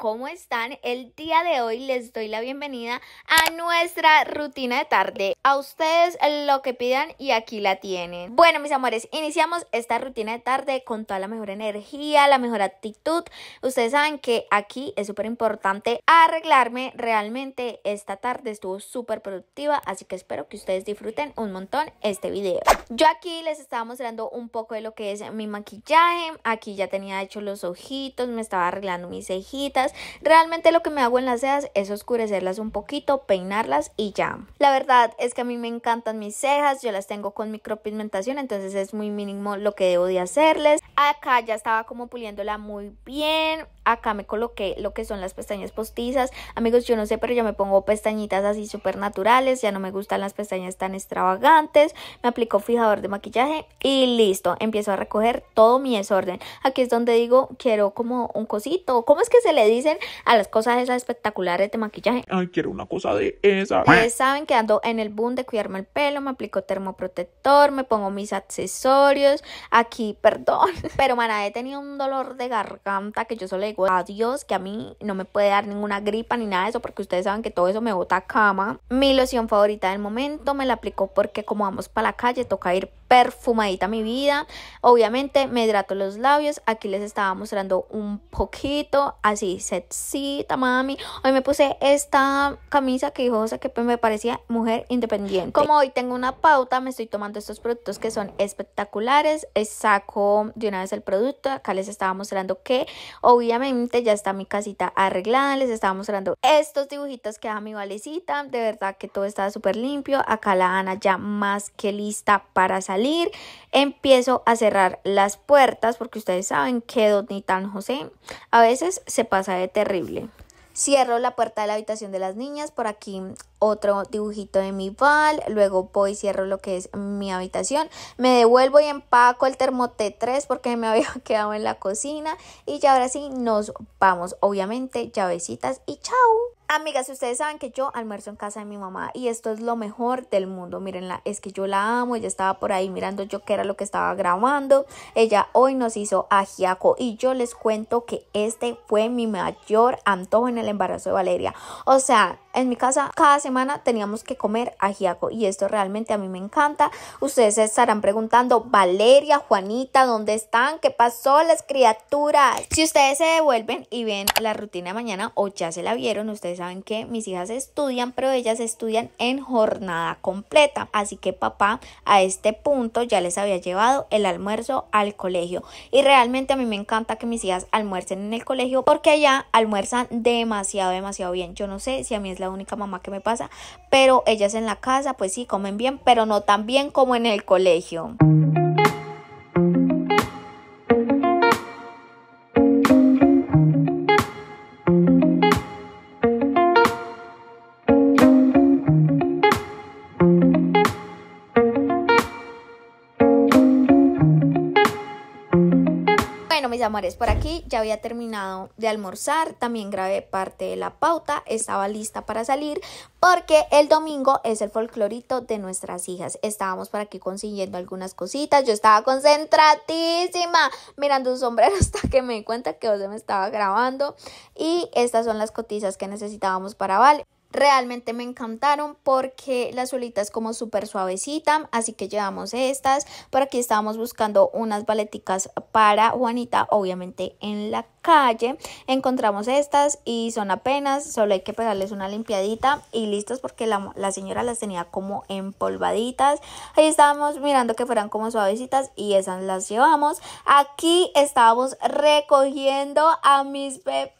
¿cómo están? El día de hoy les doy la bienvenida a nuestra rutina de tarde. A ustedes lo que pidan y aquí la tienen. Bueno, mis amores, iniciamos esta rutina de tarde con toda la mejor energía, la mejor actitud. Ustedes saben que aquí es súper importante arreglarme. Realmente esta tarde estuvo súper productiva, así que espero que ustedes disfruten un montón este video. Yo aquí les estaba mostrando un poco de lo que es mi maquillaje. Aquí ya tenía hecho los ojitos, me estaba arreglando mis cejitas Realmente lo que me hago en las cejas es oscurecerlas un poquito, peinarlas y ya. La verdad es que a mí me encantan mis cejas, yo las tengo con micropigmentación, entonces es muy mínimo lo que debo de hacerles. Acá ya estaba como puliéndola muy bien, acá me coloqué lo que son las pestañas postizas. Amigos, yo no sé, pero yo me pongo pestañitas así súper naturales, ya no me gustan las pestañas tan extravagantes. Me aplico fijador de maquillaje y listo, empiezo a recoger todo mi desorden. Aquí es donde digo, quiero como un cosito, ¿cómo es que se le dice? a las cosas esas espectaculares de maquillaje. Ay, quiero una cosa de esa. Ustedes saben que ando en el boom de cuidarme el pelo, me aplico termoprotector, me pongo mis accesorios. Aquí, perdón, pero maná, he tenido un dolor de garganta que yo solo digo adiós que a mí no me puede dar ninguna gripa ni nada de eso porque ustedes saben que todo eso me bota a cama. Mi loción favorita del momento me la aplico porque como vamos para la calle toca ir perfumadita mi vida. Obviamente me hidrato los labios. Aquí les estaba mostrando un poquito así sexita, mami. Hoy me puse esta camisa que sea que pues me parecía mujer independiente. Como hoy tengo una pauta, me estoy tomando estos productos que son espectaculares. Eh, saco de una vez el producto. Acá les estaba mostrando que obviamente ya está mi casita arreglada. Les estaba mostrando estos dibujitos que da mi valecita. De verdad que todo está súper limpio. Acá la Ana ya más que lista para salir. Empiezo a cerrar las puertas porque ustedes saben que Don José a veces se pasa de terrible. Cierro la puerta de la habitación de las niñas, por aquí otro dibujito de mi val, luego voy, y cierro lo que es mi habitación, me devuelvo y empaco el termoté 3 porque me había quedado en la cocina y ya ahora sí nos vamos, obviamente llavecitas y chao. Amigas, ustedes saben que yo almuerzo en casa de mi mamá y esto es lo mejor del mundo. Mírenla, es que yo la amo, ella estaba por ahí mirando yo qué era lo que estaba grabando. Ella hoy nos hizo ajiaco y yo les cuento que este fue mi mayor antojo en el embarazo de Valeria. O sea, en mi casa cada semana teníamos que comer ajiaco y esto realmente a mí me encanta. Ustedes se estarán preguntando, Valeria, Juanita, ¿dónde están? ¿Qué pasó las criaturas? Si ustedes se devuelven y ven la rutina de mañana o ya se la vieron, ustedes saben que mis hijas estudian, pero ellas estudian en jornada completa. Así que papá a este punto ya les había llevado el almuerzo al colegio y realmente a mí me encanta que mis hijas almuercen en el colegio porque allá almuerzan demasiado, demasiado bien. Yo no sé si a mí es la única mamá que me pasa, pero ellas en la casa pues sí comen bien, pero no tan bien como en el colegio. Amores, por aquí, ya había terminado de almorzar, también grabé parte de la pauta, estaba lista para salir porque el domingo es el folclorito de nuestras hijas. Estábamos por aquí consiguiendo algunas cositas, yo estaba concentratísima mirando un sombrero hasta que me di cuenta que José me estaba grabando y estas son las cotizas que necesitábamos para Vale. Realmente me encantaron porque la suelita es como súper suavecita, así que llevamos estas. Por aquí estábamos buscando unas baleticas para Juanita, obviamente en la calle. Encontramos estas y son apenas, solo hay que pegarles una limpiadita y listas porque la, la señora las tenía como empolvaditas. Ahí estábamos mirando que fueran como suavecitas y esas las llevamos. Aquí estábamos recogiendo a mis bebés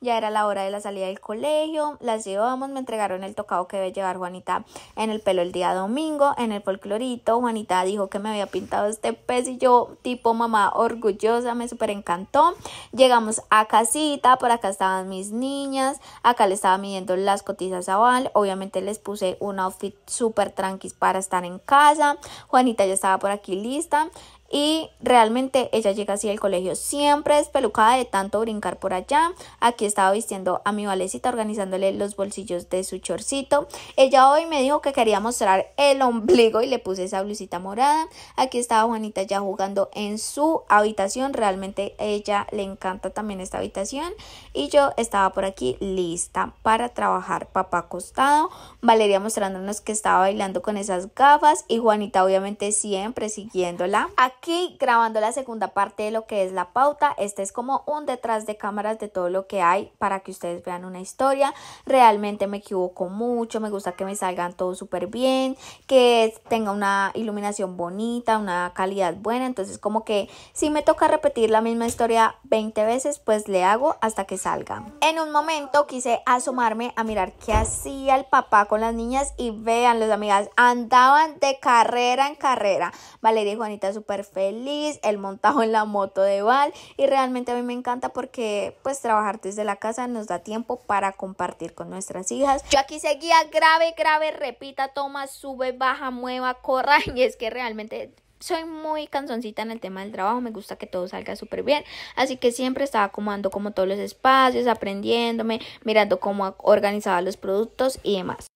ya era la hora de la salida del colegio, las llevamos, me entregaron el tocado que debe llevar Juanita en el pelo el día domingo, en el folclorito, Juanita dijo que me había pintado este pez y yo tipo mamá orgullosa, me súper encantó, llegamos a casita, por acá estaban mis niñas, acá le estaba midiendo las cotizas a Val, obviamente les puse un outfit súper tranquis para estar en casa, Juanita ya estaba por aquí lista, y realmente ella llega así al colegio, siempre despelucada de tanto brincar por allá. Aquí estaba vistiendo a mi valecita, organizándole los bolsillos de su chorcito. Ella hoy me dijo que quería mostrar el ombligo y le puse esa blusita morada. Aquí estaba Juanita ya jugando en su habitación. Realmente ella le encanta también esta habitación. Y yo estaba por aquí lista para trabajar, papá acostado. Valeria mostrándonos que estaba bailando con esas gafas. Y Juanita, obviamente, siempre siguiéndola. Aquí aquí grabando la segunda parte de lo que es la pauta. Este es como un detrás de cámaras de todo lo que hay para que ustedes vean una historia. Realmente me equivoco mucho, me gusta que me salgan todo súper bien, que tenga una iluminación bonita, una calidad buena. Entonces como que si me toca repetir la misma historia 20 veces, pues le hago hasta que salga. En un momento quise asomarme a mirar qué hacía el papá con las niñas y vean las amigas, andaban de carrera en carrera. Valeria y Juanita súper feliz, el montaje en la moto de Val y realmente a mí me encanta porque pues trabajar desde la casa nos da tiempo para compartir con nuestras hijas. Yo aquí seguía grave, grave, repita, toma, sube, baja, mueva, corra y es que realmente soy muy canzoncita en el tema del trabajo, me gusta que todo salga súper bien, así que siempre estaba acomodando como todos los espacios, aprendiéndome, mirando cómo organizaba los productos y demás.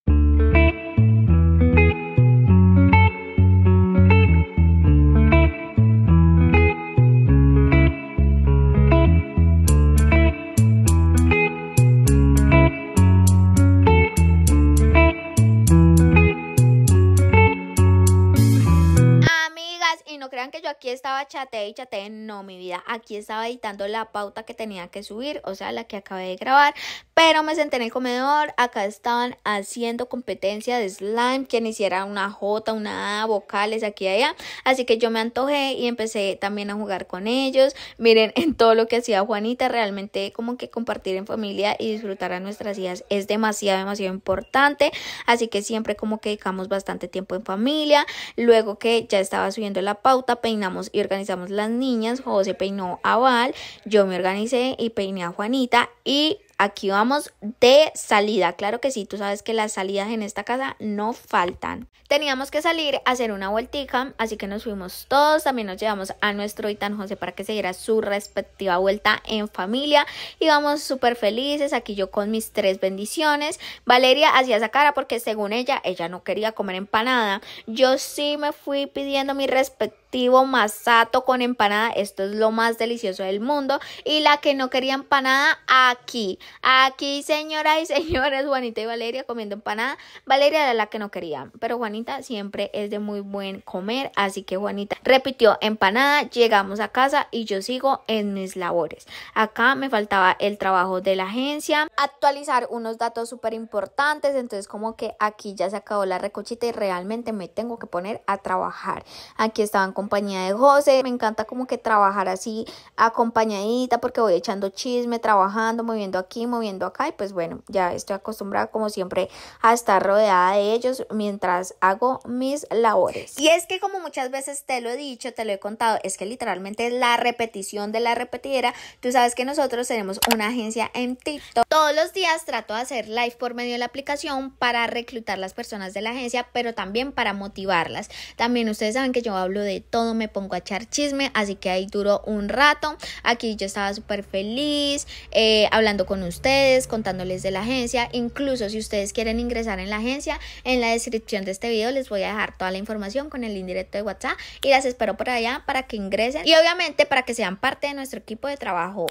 chateé y chateé. No, mi vida. Aquí estaba editando la pauta que tenía que subir, o sea, la que acabé de grabar. Pero me senté en el comedor, acá estaban haciendo competencia de slime, quien hiciera una J, una A, vocales aquí y allá. Así que yo me antojé y empecé también a jugar con ellos. Miren, en todo lo que hacía Juanita, realmente como que compartir en familia y disfrutar a nuestras hijas es demasiado, demasiado importante. Así que siempre como que dedicamos bastante tiempo en familia. Luego que ya estaba subiendo la pauta, peinamos y organizamos las niñas. José peinó a Val, yo me organicé y peiné a Juanita y aquí vamos de salida. Claro que sí, tú sabes que las salidas en esta casa no faltan. Teníamos que salir a hacer una vueltica, así que nos fuimos todos. También nos llevamos a nuestro Itán José para que se diera su respectiva vuelta en familia. Íbamos súper felices, aquí yo con mis tres bendiciones. Valeria hacía esa cara porque según ella, ella no quería comer empanada. Yo sí me fui pidiendo mi respectiva masato con empanada. Esto es lo más delicioso del mundo. Y la que no quería empanada, aquí. Aquí, señoras y señores, Juanita y Valeria comiendo empanada. Valeria era la que no quería. Pero Juanita siempre es de muy buen comer. Así que Juanita repitió empanada. Llegamos a casa y yo sigo en mis labores. Acá me faltaba el trabajo de la agencia. Actualizar unos datos súper importantes. Entonces como que aquí ya se acabó la recochita y realmente me tengo que poner a trabajar. Aquí estaban compañía de José. Me encanta como que trabajar así acompañadita porque voy echando chisme, trabajando, moviendo aquí, moviendo acá y pues bueno, ya estoy acostumbrada como siempre a estar rodeada de ellos mientras hago mis labores. Y es que como muchas veces te lo he dicho, te lo he contado, es que literalmente es la repetición de la repetidera. Tú sabes que nosotros tenemos una agencia en TikTok. Todos los días trato de hacer live por medio de la aplicación para reclutar las personas de la agencia, pero también para motivarlas. También ustedes saben que yo hablo de todo me pongo a echar chisme, así que ahí duró un rato. Aquí yo estaba súper feliz, eh, hablando con ustedes, contándoles de la agencia. Incluso si ustedes quieren ingresar en la agencia, en la descripción de este video les voy a dejar toda la información con el indirecto de WhatsApp y las espero por allá para que ingresen y obviamente para que sean parte de nuestro equipo de trabajo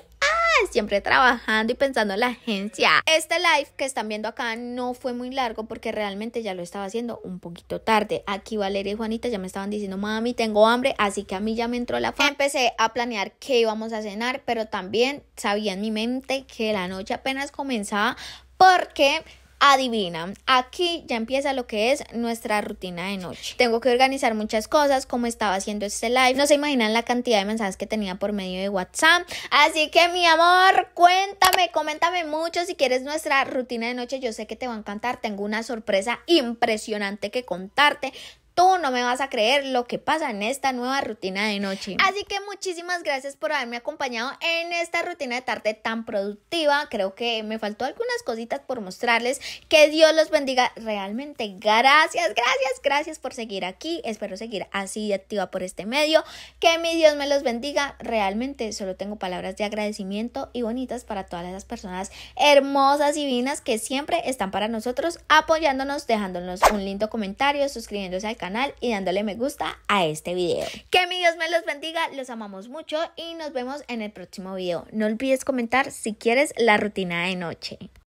siempre trabajando y pensando en la agencia. Este live que están viendo acá no fue muy largo porque realmente ya lo estaba haciendo un poquito tarde. Aquí Valeria y Juanita ya me estaban diciendo, mami, tengo hambre, así que a mí ya me entró la fama. Empecé a planear qué íbamos a cenar, pero también sabía en mi mente que la noche apenas comenzaba porque Adivina, aquí ya empieza lo que es nuestra rutina de noche. Tengo que organizar muchas cosas, como estaba haciendo este live. No se imaginan la cantidad de mensajes que tenía por medio de WhatsApp. Así que, mi amor, cuéntame, coméntame mucho si quieres nuestra rutina de noche. Yo sé que te va a encantar. Tengo una sorpresa impresionante que contarte tú no me vas a creer lo que pasa en esta nueva rutina de noche. Así que muchísimas gracias por haberme acompañado en esta rutina de tarde tan productiva. Creo que me faltó algunas cositas por mostrarles. Que Dios los bendiga. Realmente, gracias, gracias, gracias por seguir aquí. Espero seguir así y activa por este medio. Que mi Dios me los bendiga. Realmente solo tengo palabras de agradecimiento y bonitas para todas esas personas hermosas y divinas que siempre están para nosotros apoyándonos, dejándonos un lindo comentario, suscribiéndose al canal y dándole me gusta a este video. Que mi Dios me los bendiga, los amamos mucho y nos vemos en el próximo video. No olvides comentar si quieres la rutina de noche.